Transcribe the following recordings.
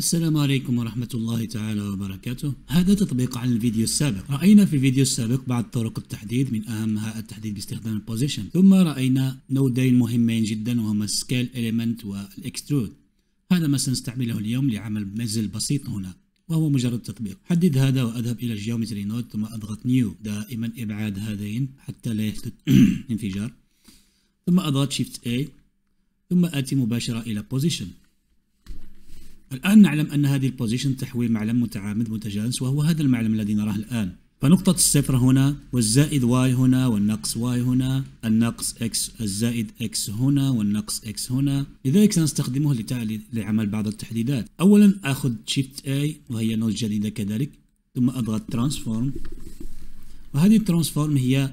السلام عليكم ورحمة الله تعالى وبركاته هذا تطبيق عن الفيديو السابق رأينا في الفيديو السابق بعض طرق التحديد من أهمها التحديد باستخدام البوزيشن ثم رأينا نودين مهمين جدا وهما سكيل إليمنت والإكسترود هذا ما سنستعمله اليوم لعمل مزل بسيط هنا وهو مجرد تطبيق حدد هذا وأذهب إلى الجيومتري نود ثم أضغط نيو دائما إبعاد هذين حتى لا يحدث انفجار ثم أضغط شيفت A ثم آتي مباشرة إلى بوزيشن الآن نعلم أن هذه البوزيشن تحوي معلم متعامد متجانس وهو هذا المعلم الذي نراه الآن فنقطة الصفر هنا والزائد واي هنا والنقص واي هنا النقص اكس الزائد اكس هنا والنقص اكس هنا لذلك سنستخدمه لعمل بعض التحديدات أولا أخذ شيفت اي وهي نوت جديدة كذلك ثم أضغط ترانسفورم وهذه الترانسفورم هي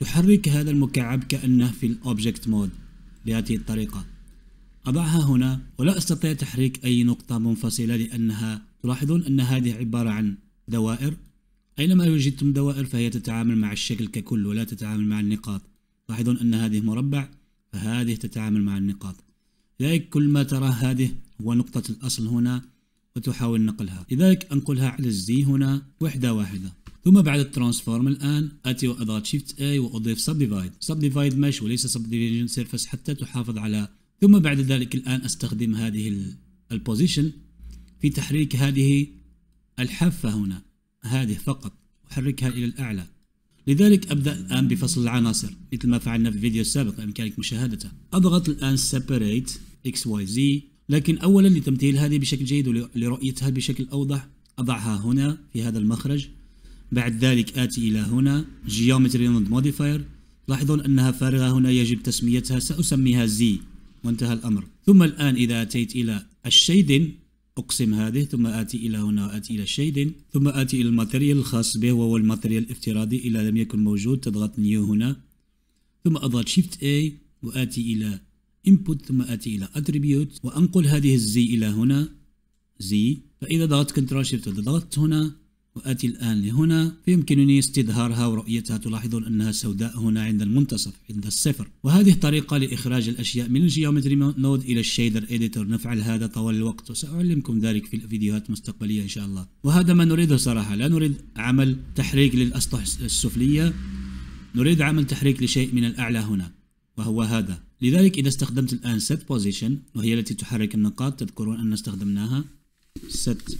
تحرك هذا المكعب كأنه في الأوبجكت مود بهذه الطريقة أضعها هنا ولا أستطيع تحريك أي نقطة منفصلة لأنها تلاحظون أن هذه عبارة عن دوائر أينما وجدتم دوائر فهي تتعامل مع الشكل ككل ولا تتعامل مع النقاط تلاحظون أن هذه مربع فهذه تتعامل مع النقاط لذلك كل ما ترى هذه هو نقطة الأصل هنا وتحاول نقلها لذلك أنقلها على الزي هنا وحدة واحدة ثم بعد الترانسفورم الآن أتي وأضغط شيفت A وأضيف سبديفايد سبديفايد مش وليس Subdivision سيرفس حتى تحافظ على ثم بعد ذلك الآن أستخدم هذه البوزيشن في تحريك هذه الحافة هنا هذه فقط أحركها إلى الأعلى لذلك أبدأ الآن بفصل العناصر مثل ما فعلنا في الفيديو السابق بإمكانك مشاهدته أضغط الآن Separate XYZ لكن أولا لتمثيل هذه بشكل جيد ولرؤيتها بشكل أوضح أضعها هنا في هذا المخرج بعد ذلك آتي إلى هنا Geometry Node Modifier لاحظون أنها فارغة هنا يجب تسميتها سأسميها Z وانتهى الأمر ثم الآن إذا أتيت إلى الشيد أقسم هذه ثم آتي إلى هنا وآتي إلى الشيد ثم آتي إلى الماتريال الخاص به وهو الماتريال الافتراضي إذا لم يكن موجود تضغط نيو هنا ثم أضغط شيفت A وآتي إلى input ثم آتي إلى attribute وأنقل هذه الزي إلى هنا زي فإذا ضغطت كنترول شيفت وضغطت هنا وآتي الآن لهنا فيمكنني استدهارها ورؤيتها تلاحظون أنها سوداء هنا عند المنتصف عند الصفر وهذه طريقة لإخراج الأشياء من الجيومتري نود إلى الشيدر إديتور نفعل هذا طوال الوقت وسأعلمكم ذلك في الفيديوهات المستقبلية إن شاء الله وهذا ما نريده صراحة لا نريد عمل تحريك للأسطح السفلية نريد عمل تحريك لشيء من الأعلى هنا وهو هذا لذلك إذا استخدمت الآن set position وهي التي تحرك النقاط تذكرون أن استخدمناها set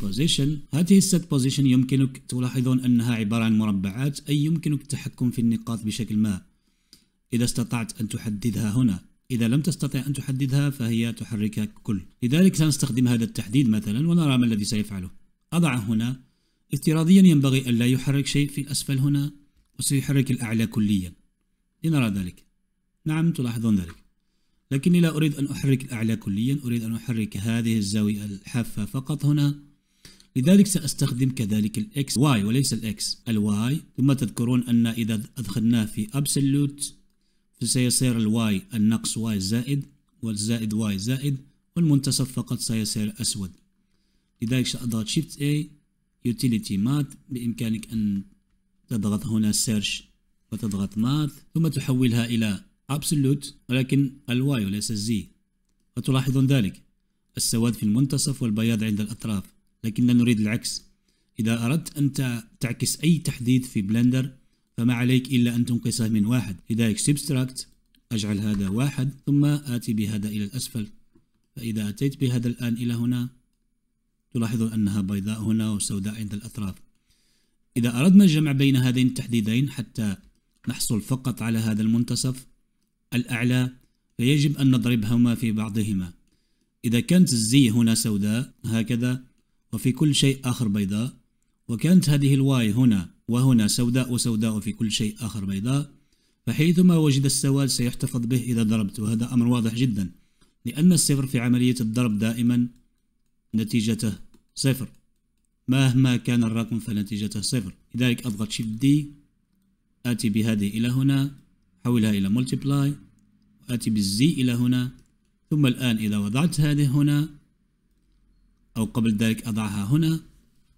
position هذه السيت position يمكنك تلاحظون أنها عبارة عن مربعات أي يمكنك التحكم في النقاط بشكل ما إذا استطعت أن تحددها هنا إذا لم تستطع أن تحددها فهي تحركك كل لذلك سنستخدم هذا التحديد مثلا ونرى ما الذي سيفعله أضع هنا افتراضيا ينبغي أن لا يحرك شيء في الأسفل هنا وسيحرك الأعلى كليا لنرى ذلك نعم تلاحظون ذلك لكني لا أريد أن أحرك الأعلى كليا أريد أن أحرك هذه الزاوية الحافة فقط هنا لذلك سأستخدم كذلك الـ X واي وليس الإكس Y ثم تذكرون أن إذا أدخلناه في absolute فسيصير الـ Y النقص واي زائد والزائد واي زائد والمنتصف فقط سيصير أسود لذلك سأضغط Shift A Utility Math بإمكانك أن تضغط هنا Search وتضغط Math ثم تحولها إلى Absolute ولكن الـ Y وليس الـ Z وتلاحظون ذلك السواد في المنتصف والبياض عند الأطراف لكننا نريد العكس إذا أردت أن تعكس أي تحديث في بلندر فما عليك إلا أن تنقصه من واحد لذلك سبستراكت أجعل هذا واحد ثم آتي بهذا إلى الأسفل فإذا أتيت بهذا الآن إلى هنا تلاحظون أنها بيضاء هنا وسوداء عند الأطراف إذا أردنا الجمع بين هذين التحديدين حتى نحصل فقط على هذا المنتصف الأعلى فيجب أن نضربهما في بعضهما إذا كانت الزي هنا سوداء هكذا وفي كل شيء آخر بيضاء وكانت هذه الواي هنا وهنا سوداء وسوداء وفي كل شيء آخر بيضاء فحيثما وجد السواد سيحتفظ به إذا ضربت وهذا أمر واضح جدا لأن الصفر في عملية الضرب دائما نتيجته صفر مهما كان الرقم فنتيجته صفر لذلك أضغط Shift D آتي بهذه إلى هنا حولها إلى Multiply وآتي بالزي إلى هنا ثم الآن إذا وضعت هذه هنا أو قبل ذلك أضعها هنا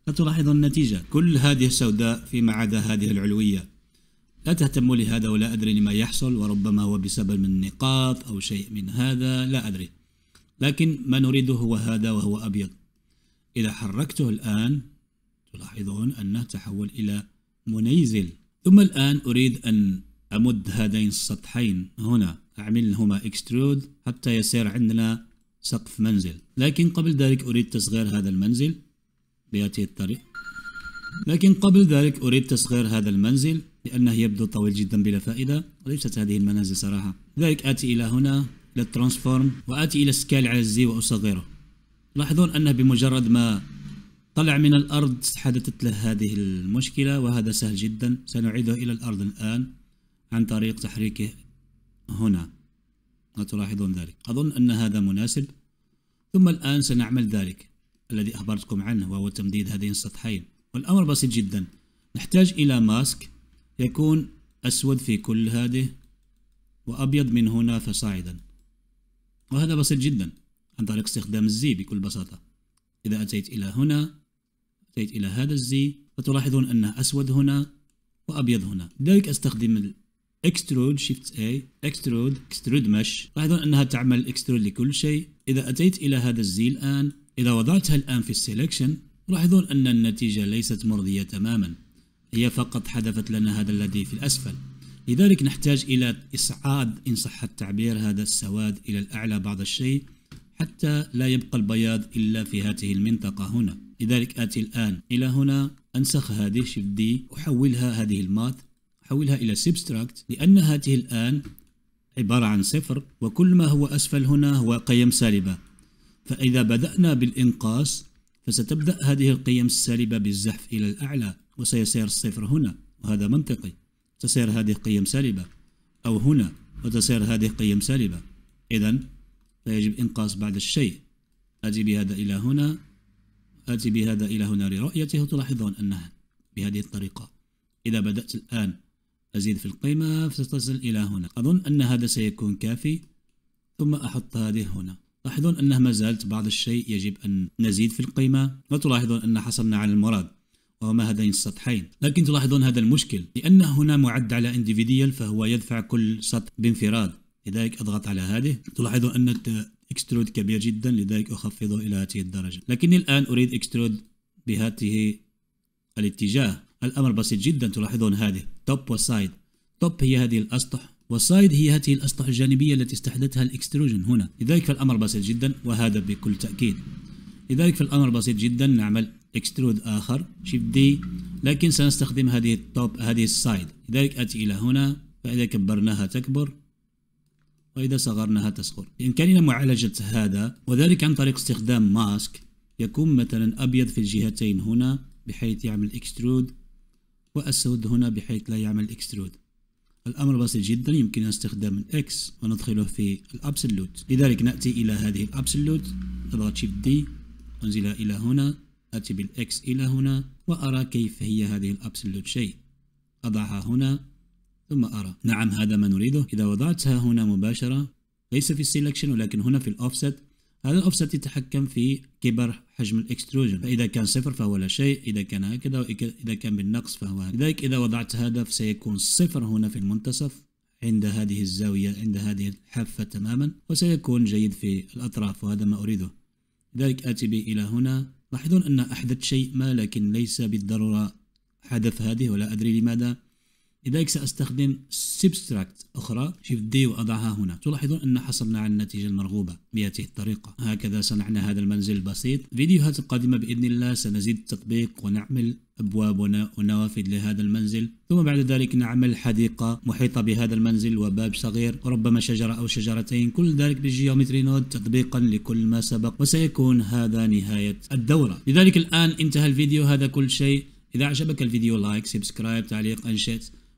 ستلاحظ النتيجة كل هذه السوداء فيما عدا هذه العلوية لا تهتموا لهذا ولا أدري لما يحصل وربما هو بسبب من نقاط أو شيء من هذا لا أدري لكن ما نريده هو هذا وهو أبيض إذا حركته الآن تلاحظون أنه تحول إلى منيزل ثم الآن أريد أن أمد هذين السطحين هنا أعملهما اكسترود حتى يصير عندنا سقف منزل لكن قبل ذلك أريد تصغير هذا المنزل بهذه الطريقة لكن قبل ذلك أريد تصغير هذا المنزل لأنه يبدو طويل جدا بلا فائدة وليست هذه المنازل صراحة لذلك آتي إلى هنا للترانسفورم وآتي إلى سكال على الزي وأصغره لاحظون أنه بمجرد ما طلع من الأرض حدثت له هذه المشكلة وهذا سهل جدا سنعيده إلى الأرض الآن عن طريق تحريكه هنا وتلاحظون ذلك أظن أن هذا مناسب ثم الآن سنعمل ذلك الذي أخبرتكم عنه وهو تمديد هذين السطحين والأمر بسيط جدا نحتاج إلى ماسك يكون أسود في كل هذه وأبيض من هنا فصاعدا وهذا بسيط جدا عن طريق استخدام الزي بكل بساطة إذا أتيت إلى هنا أتيت إلى هذا الزي فتلاحظون أنه أسود هنا وأبيض هنا لذلك أستخدم اكسترود شيفت اي اكسترود اكسترود مش لاحظون انها تعمل اكسترود لكل شيء اذا اتيت الى هذا الزي الان اذا وضعتها الان في السيلكشن لاحظون ان النتيجة ليست مرضية تماما هي فقط حذفت لنا هذا الذي في الاسفل لذلك نحتاج الى اصعاد ان صح التعبير هذا السواد الى الاعلى بعض الشيء حتى لا يبقى البياض إلا في هذه المنطقة هنا لذلك آتي الآن إلى هنا أنسخ هذه شيفت دي أحولها هذه الماث حولها إلى سبستراكت لأن هذه الآن عبارة عن صفر وكل ما هو أسفل هنا هو قيم سالبة فإذا بدأنا بالإنقاص فستبدأ هذه القيم السالبة بالزحف إلى الأعلى وسيصير الصفر هنا وهذا منطقي تصير هذه قيم سالبة أو هنا وتصير هذه قيم سالبة إذا فيجب إنقاص بعض الشيء آتي بهذا إلى هنا آتي بهذا إلى هنا لرؤيته تلاحظون أنها بهذه الطريقة إذا بدأت الآن أزيد في القيمة فستصل إلى هنا أظن أن هذا سيكون كافي ثم أحط هذه هنا تلاحظون أنه ما زالت بعض الشيء يجب أن نزيد في القيمة وتلاحظون أن حصلنا على المراد وهما هذين السطحين لكن تلاحظون هذا المشكل لأن هنا معد على individual فهو يدفع كل سطح بانفراد لذلك أضغط على هذه تلاحظون أن اكسترود كبير جدا لذلك أخفضه إلى هذه الدرجة لكني الآن أريد اكسترود بهذه الاتجاه الأمر بسيط جدا تلاحظون هذه توب وسايد توب هي هذه الأسطح والسايد هي هذه الأسطح الجانبية التي استحدثها الإكستروجن هنا لذلك فالأمر بسيط جدا وهذا بكل تأكيد لذلك فالأمر بسيط جدا نعمل اكسترود آخر شيف دي لكن سنستخدم هذه التوب هذه السايد لذلك أتي إلى هنا فإذا كبرناها تكبر وإذا صغرناها تصغر بإمكاننا معالجة هذا وذلك عن طريق استخدام ماسك يكون مثلا أبيض في الجهتين هنا بحيث يعمل اكسترود وأسود هنا بحيث لا يعمل اكسترود الأمر بسيط جدا يمكننا استخدام الإكس وندخله في الأبسلوت لذلك نأتي إلى هذه الأبسلوت نضغط شيب دي أنزلها إلى هنا أتي بالإكس إلى هنا وأرى كيف هي هذه الأبسلوت شيء أضعها هنا ثم أرى نعم هذا ما نريده إذا وضعتها هنا مباشرة ليس في السيلكشن ولكن هنا في الأوفست هذا الأوفست يتحكم في كبر حجم الاكستروجن فإذا كان صفر فهو لا شيء إذا كان هكذا وإذا كان بالنقص فهو هكذا لذلك إذا وضعت هدف سيكون صفر هنا في المنتصف عند هذه الزاوية عند هذه الحافة تماما وسيكون جيد في الأطراف وهذا ما أريده لذلك آتي بي إلى هنا لاحظون أن أحدث شيء ما لكن ليس بالضرورة حدث هذه ولا أدري لماذا لذلك سأستخدم سبستراكت أخرى شيفت دي وأضعها هنا تلاحظون أن حصلنا على النتيجة المرغوبة بهذه الطريقة هكذا صنعنا هذا المنزل البسيط فيديوهات القادمة بإذن الله سنزيد التطبيق ونعمل أبواب ونوافذ لهذا المنزل ثم بعد ذلك نعمل حديقة محيطة بهذا المنزل وباب صغير وربما شجرة أو شجرتين كل ذلك بالجيومتري نود تطبيقا لكل ما سبق وسيكون هذا نهاية الدورة لذلك الآن انتهى الفيديو هذا كل شيء إذا أعجبك الفيديو لايك سبسكرايب تعليق أنشئت